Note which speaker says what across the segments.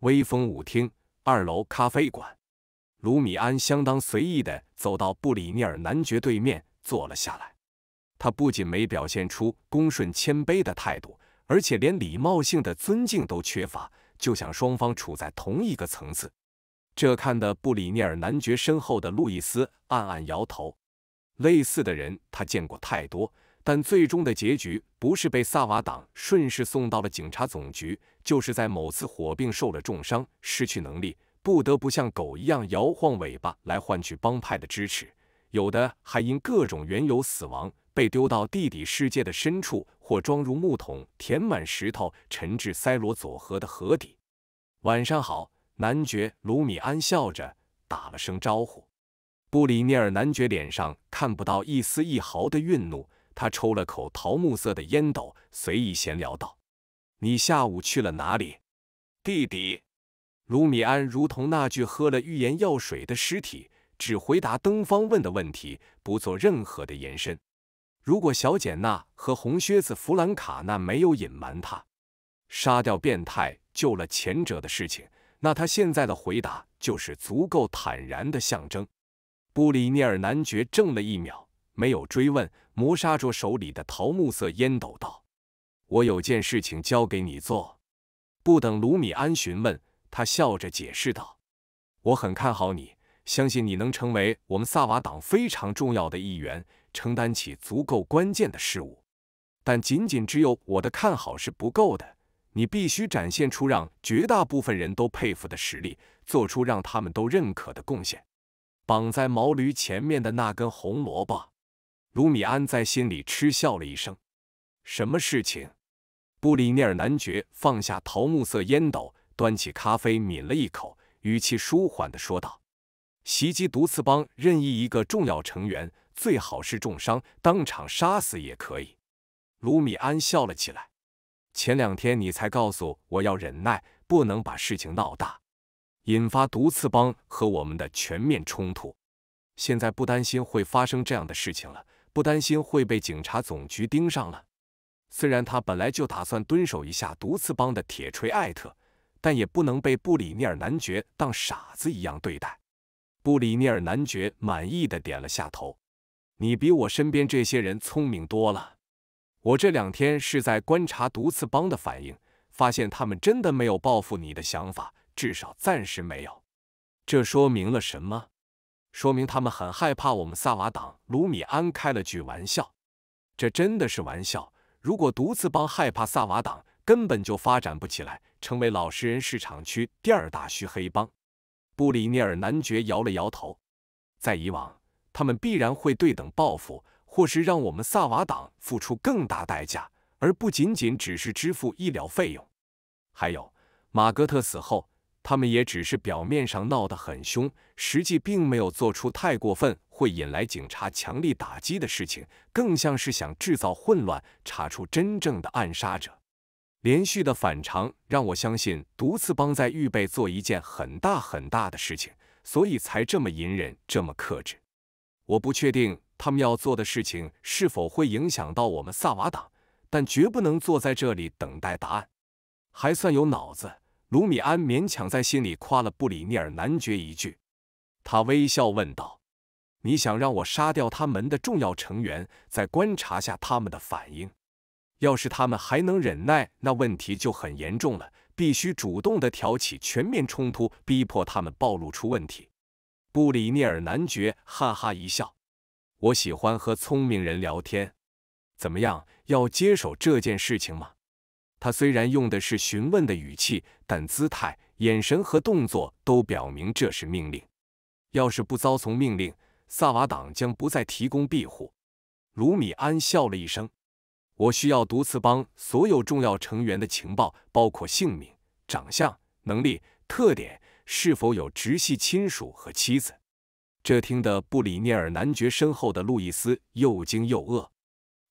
Speaker 1: 威风舞厅二楼咖啡馆，卢米安相当随意地走到布里尼尔男爵对面坐了下来。他不仅没表现出恭顺谦卑的态度，而且连礼貌性的尊敬都缺乏，就像双方处在同一个层次。这看得布里尼尔男爵身后的路易斯暗暗摇头。类似的人，他见过太多。但最终的结局不是被萨瓦党顺势送到了警察总局，就是在某次火并受了重伤，失去能力，不得不像狗一样摇晃尾巴来换取帮派的支持。有的还因各种缘由死亡，被丢到地底世界的深处，或装入木桶，填满石头，沉至塞罗佐河的河底。晚上好，男爵卢米安笑着打了声招呼。布里涅尔男爵脸上看不到一丝一毫的愠怒。他抽了口桃木色的烟斗，随意闲聊道：“你下午去了哪里？”弟弟卢米安如同那具喝了预言药水的尸体，只回答登方问的问题，不做任何的延伸。如果小简娜和红靴子弗兰卡那没有隐瞒他杀掉变态救了前者的事情，那他现在的回答就是足够坦然的象征。布里涅尔男爵怔了一秒。没有追问，磨砂着手里的桃木色烟斗道：“我有件事情交给你做。”不等卢米安询问，他笑着解释道：“我很看好你，相信你能成为我们萨瓦党非常重要的一员，承担起足够关键的事务。但仅仅只有我的看好是不够的，你必须展现出让绝大部分人都佩服的实力，做出让他们都认可的贡献。”绑在毛驴前面的那根红萝卜。卢米安在心里嗤笑了一声。什么事情？布里尼尔男爵放下桃木色烟斗，端起咖啡抿了一口，语气舒缓的说道：“袭击毒刺帮任意一个重要成员，最好是重伤，当场杀死也可以。”卢米安笑了起来。前两天你才告诉我要忍耐，不能把事情闹大，引发毒刺帮和我们的全面冲突。现在不担心会发生这样的事情了。不担心会被警察总局盯上了。虽然他本来就打算蹲守一下毒刺帮的铁锤艾特，但也不能被布里尼尔男爵当傻子一样对待。布里尼尔男爵满意的点了下头：“你比我身边这些人聪明多了。我这两天是在观察毒刺帮的反应，发现他们真的没有报复你的想法，至少暂时没有。这说明了什么？”说明他们很害怕我们萨瓦党。卢米安开了句玩笑，这真的是玩笑。如果独自帮害怕萨瓦党，根本就发展不起来，成为老实人市场区第二大虚黑帮。布里涅尔男爵摇了摇头。在以往，他们必然会对等报复，或是让我们萨瓦党付出更大代价，而不仅仅只是支付医疗费用。还有马格特死后。他们也只是表面上闹得很凶，实际并没有做出太过分会引来警察强力打击的事情，更像是想制造混乱，查出真正的暗杀者。连续的反常让我相信，毒刺帮在预备做一件很大很大的事情，所以才这么隐忍，这么克制。我不确定他们要做的事情是否会影响到我们萨瓦党，但绝不能坐在这里等待答案。还算有脑子。卢米安勉强在心里夸了布里尼尔男爵一句，他微笑问道：“你想让我杀掉他们的重要成员，再观察下他们的反应？要是他们还能忍耐，那问题就很严重了，必须主动的挑起全面冲突，逼迫他们暴露出问题。”布里尼尔男爵哈哈一笑：“我喜欢和聪明人聊天，怎么样？要接手这件事情吗？”他虽然用的是询问的语气，但姿态、眼神和动作都表明这是命令。要是不遵从命令，萨瓦党将不再提供庇护。卢米安笑了一声：“我需要毒刺帮所有重要成员的情报，包括姓名、长相、能力、特点，是否有直系亲属和妻子。”这听得布里涅尔男爵身后的路易斯又惊又愕：“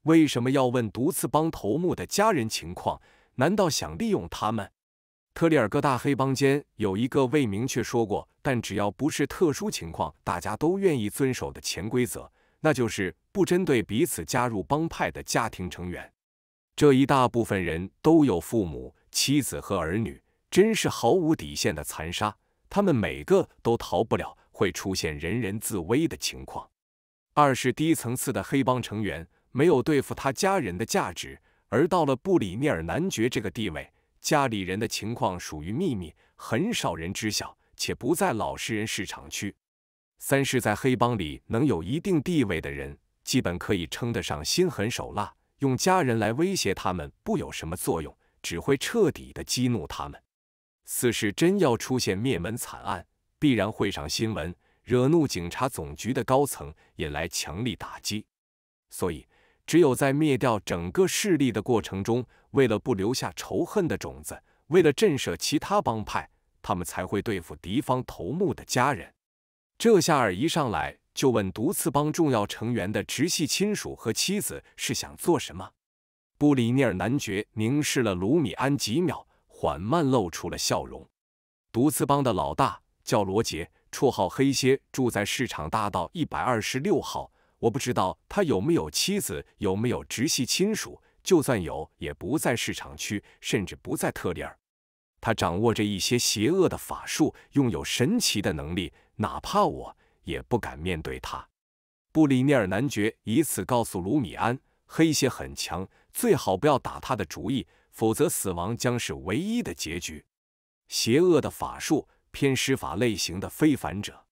Speaker 1: 为什么要问毒刺帮头目的家人情况？”难道想利用他们？特里尔各大黑帮间有一个未明确说过，但只要不是特殊情况，大家都愿意遵守的潜规则，那就是不针对彼此加入帮派的家庭成员。这一大部分人都有父母、妻子和儿女，真是毫无底线的残杀，他们每个都逃不了，会出现人人自危的情况。二是低层次的黑帮成员没有对付他家人的价值。而到了布里涅尔男爵这个地位，家里人的情况属于秘密，很少人知晓，且不在老实人市场区。三是，在黑帮里能有一定地位的人，基本可以称得上心狠手辣，用家人来威胁他们不有什么作用，只会彻底的激怒他们。四是，真要出现灭门惨案，必然会上新闻，惹怒警察总局的高层，引来强力打击。所以。只有在灭掉整个势力的过程中，为了不留下仇恨的种子，为了震慑其他帮派，他们才会对付敌方头目的家人。这下尔一上来就问毒刺帮重要成员的直系亲属和妻子是想做什么？布里尼尔男爵凝视了卢米安几秒，缓慢露出了笑容。毒刺帮的老大叫罗杰，绰号黑蝎，住在市场大道一百二十六号。我不知道他有没有妻子，有没有直系亲属。就算有，也不在市场区，甚至不在特里尔。他掌握着一些邪恶的法术，拥有神奇的能力，哪怕我也不敢面对他。布里涅尔男爵以此告诉卢米安，黑蝎很强，最好不要打他的主意，否则死亡将是唯一的结局。邪恶的法术，偏施法类型的非凡者。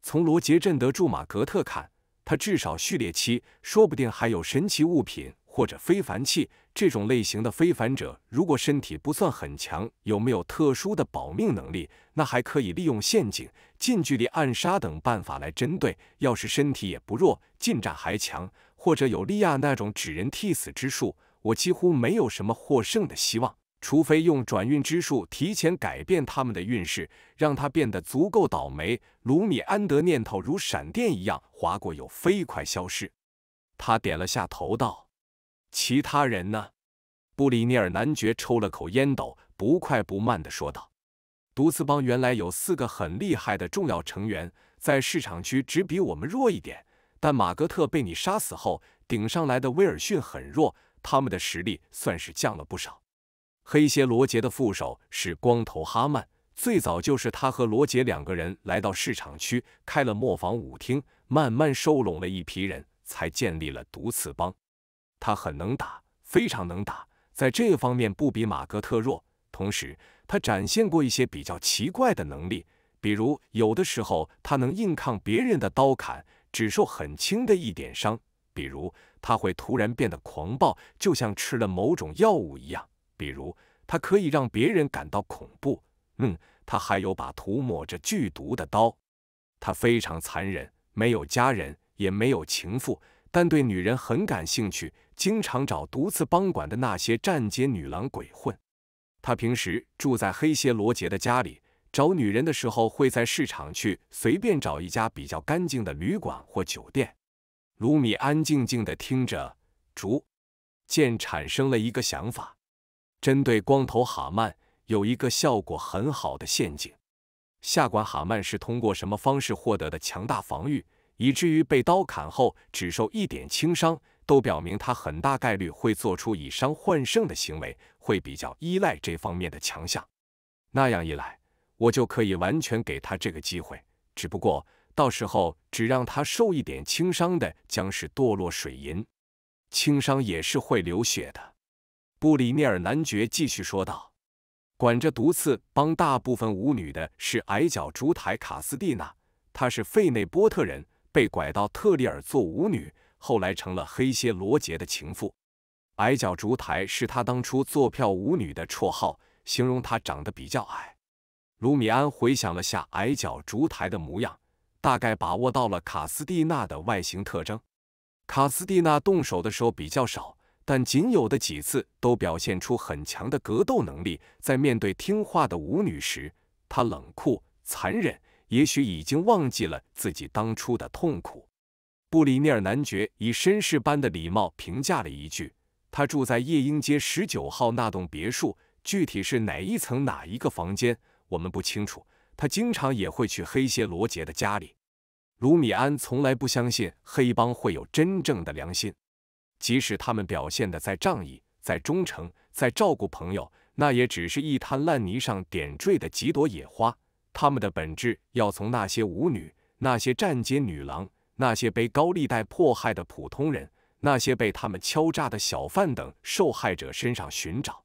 Speaker 1: 从罗杰·镇德·驻马格特看。他至少序列七，说不定还有神奇物品或者非凡器。这种类型的非凡者，如果身体不算很强，有没有特殊的保命能力？那还可以利用陷阱、近距离暗杀等办法来针对。要是身体也不弱，近战还强，或者有利亚那种纸人替死之术，我几乎没有什么获胜的希望。除非用转运之术提前改变他们的运势，让他变得足够倒霉。卢米安德念头如闪电一样划过，又飞快消失。他点了下头，道：“其他人呢？”布里尼尔男爵抽了口烟斗，不快不慢地说道：“毒刺帮原来有四个很厉害的重要成员，在市场区只比我们弱一点。但马格特被你杀死后，顶上来的威尔逊很弱，他们的实力算是降了不少。”黑蝎罗杰的副手是光头哈曼，最早就是他和罗杰两个人来到市场区，开了磨坊舞厅，慢慢收拢了一批人才，建立了毒刺帮。他很能打，非常能打，在这方面不比马格特弱。同时，他展现过一些比较奇怪的能力，比如有的时候他能硬抗别人的刀砍，只受很轻的一点伤；比如他会突然变得狂暴，就像吃了某种药物一样。比如，他可以让别人感到恐怖。嗯，他还有把涂抹着剧毒的刀。他非常残忍，没有家人，也没有情妇，但对女人很感兴趣，经常找独自帮管的那些站街女郎鬼混。他平时住在黑蝎罗杰的家里，找女人的时候会在市场去随便找一家比较干净的旅馆或酒店。卢米安静静地听着，逐渐产生了一个想法。针对光头哈曼有一个效果很好的陷阱。下管哈曼是通过什么方式获得的强大防御，以至于被刀砍后只受一点轻伤，都表明他很大概率会做出以伤换胜的行为，会比较依赖这方面的强项。那样一来，我就可以完全给他这个机会。只不过到时候只让他受一点轻伤的将是堕落水银，轻伤也是会流血的。布里涅尔男爵继续说道：“管着毒刺，帮大部分舞女的是矮脚烛台卡斯蒂娜，她是费内波特人，被拐到特里尔做舞女，后来成了黑蝎罗杰的情妇。矮脚烛台是她当初做票舞女的绰号，形容她长得比较矮。”卢米安回想了下矮脚烛台的模样，大概把握到了卡斯蒂娜的外形特征。卡斯蒂娜动手的时候比较少。但仅有的几次都表现出很强的格斗能力。在面对听话的舞女时，他冷酷残忍，也许已经忘记了自己当初的痛苦。布里尼尔男爵以绅士般的礼貌评价了一句：“他住在夜莺街十九号那栋别墅，具体是哪一层哪一个房间，我们不清楚。他经常也会去黑蝎罗杰的家里。”卢米安从来不相信黑帮会有真正的良心。即使他们表现的再仗义、再忠诚、再照顾朋友，那也只是一滩烂泥上点缀的几朵野花。他们的本质要从那些舞女、那些站街女郎、那些被高利贷迫害的普通人、那些被他们敲诈的小贩等受害者身上寻找。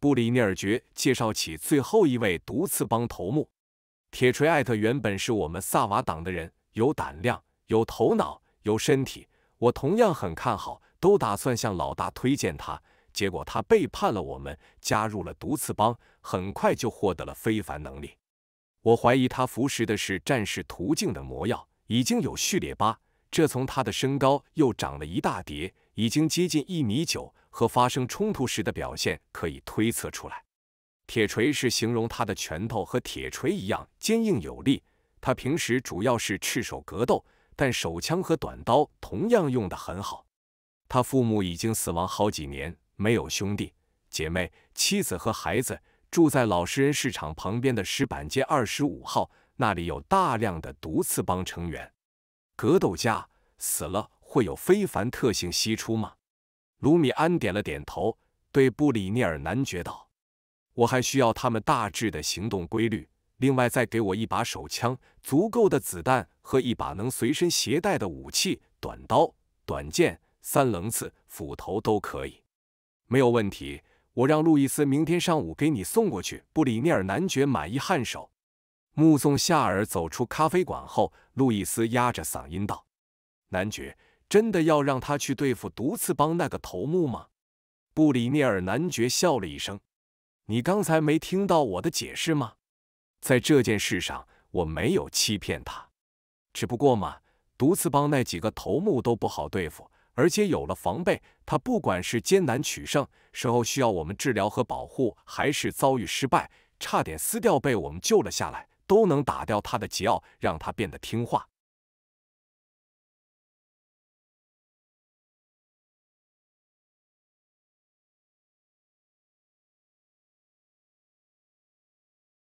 Speaker 1: 布里尼尔爵介绍起最后一位毒刺帮头目——铁锤艾特，原本是我们萨瓦党的人，有胆量、有头脑、有身体，我同样很看好。都打算向老大推荐他，结果他背叛了我们，加入了毒刺帮，很快就获得了非凡能力。我怀疑他服食的是战士途径的魔药，已经有序列八。这从他的身高又长了一大叠，已经接近一米九，和发生冲突时的表现可以推测出来。铁锤是形容他的拳头和铁锤一样坚硬有力。他平时主要是赤手格斗，但手枪和短刀同样用得很好。他父母已经死亡好几年，没有兄弟姐妹、妻子和孩子。住在老实人市场旁边的石板街二十五号，那里有大量的毒刺帮成员。格斗家死了会有非凡特性析出吗？卢米安点了点头，对布里尼尔男爵道：“我还需要他们大致的行动规律。另外，再给我一把手枪，足够的子弹和一把能随身携带的武器——短刀、短剑。”三棱刺、斧头都可以，没有问题。我让路易斯明天上午给你送过去。布里涅尔男爵满意颔首，目送夏尔走出咖啡馆后，路易斯压着嗓音道：“男爵，真的要让他去对付毒刺帮那个头目吗？”布里涅尔男爵笑了一声：“你刚才没听到我的解释吗？在这件事上，我没有欺骗他。只不过嘛，毒刺帮那几个头目都不好对付。”而且有了防备，他不管是艰难取胜时候需要我们治疗和保护，还是遭遇失败差点撕掉被我们救了下来，都能打掉他的桀骜，让他变得听话。